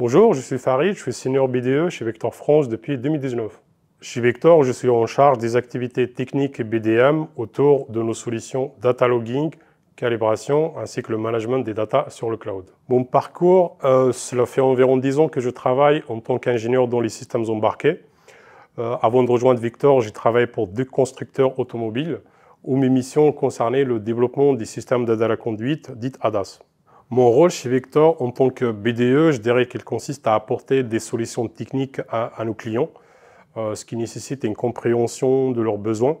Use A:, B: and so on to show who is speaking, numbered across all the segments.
A: Bonjour, je suis Farid, je suis senior BDE chez Vector France depuis 2019. Chez Vector, je suis en charge des activités techniques et BDM autour de nos solutions data logging, calibration ainsi que le management des data sur le cloud. Mon parcours, euh, cela fait environ 10 ans que je travaille en tant qu'ingénieur dans les systèmes embarqués. Euh, avant de rejoindre Vector, j'ai travaillé pour deux constructeurs automobiles où mes missions concernaient le développement des systèmes d'aide à la conduite, dites ADAS. Mon rôle chez Vector en tant que BDE, je dirais qu'il consiste à apporter des solutions techniques à, nos clients, euh, ce qui nécessite une compréhension de leurs besoins,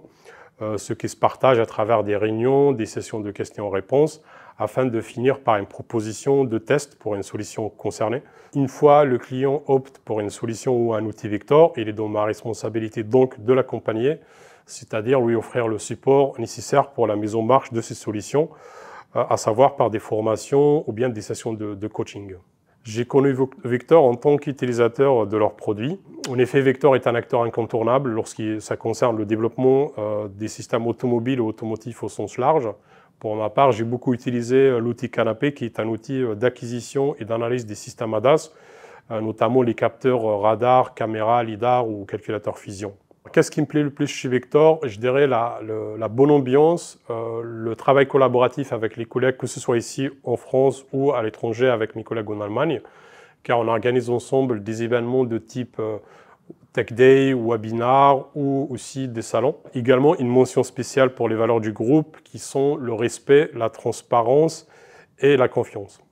A: euh, ce qui se partage à travers des réunions, des sessions de questions-réponses, afin de finir par une proposition de test pour une solution concernée. Une fois le client opte pour une solution ou un outil Vector, il est dans ma responsabilité donc de l'accompagner, c'est-à-dire lui offrir le support nécessaire pour la mise en marche de ces solutions, à savoir par des formations ou bien des sessions de, coaching. J'ai connu Vector en tant qu'utilisateur de leurs produits. En effet, Vector est un acteur incontournable lorsqu'il ça concerne le développement euh, des systèmes automobiles ou automotifs au sens large. Pour ma part, j'ai beaucoup utilisé euh, l'outil Canapé, qui est un outil euh, d'acquisition et d'analyse des systèmes ADAS, notamment les capteurs radar, caméra, lidar ou calculateur fusion qu'est-ce qui me plaît le plus chez Victor Je dirais la, bonne ambiance, euh, le travail collaboratif avec les collègues, que ce soit ici en France ou à l'étranger avec mes collègues en Allemagne, car on organise ensemble des événements de type euh, Tech Day webinar ou aussi des salons. Également une mention spéciale pour les valeurs du groupe qui sont le respect, la transparence et la confiance.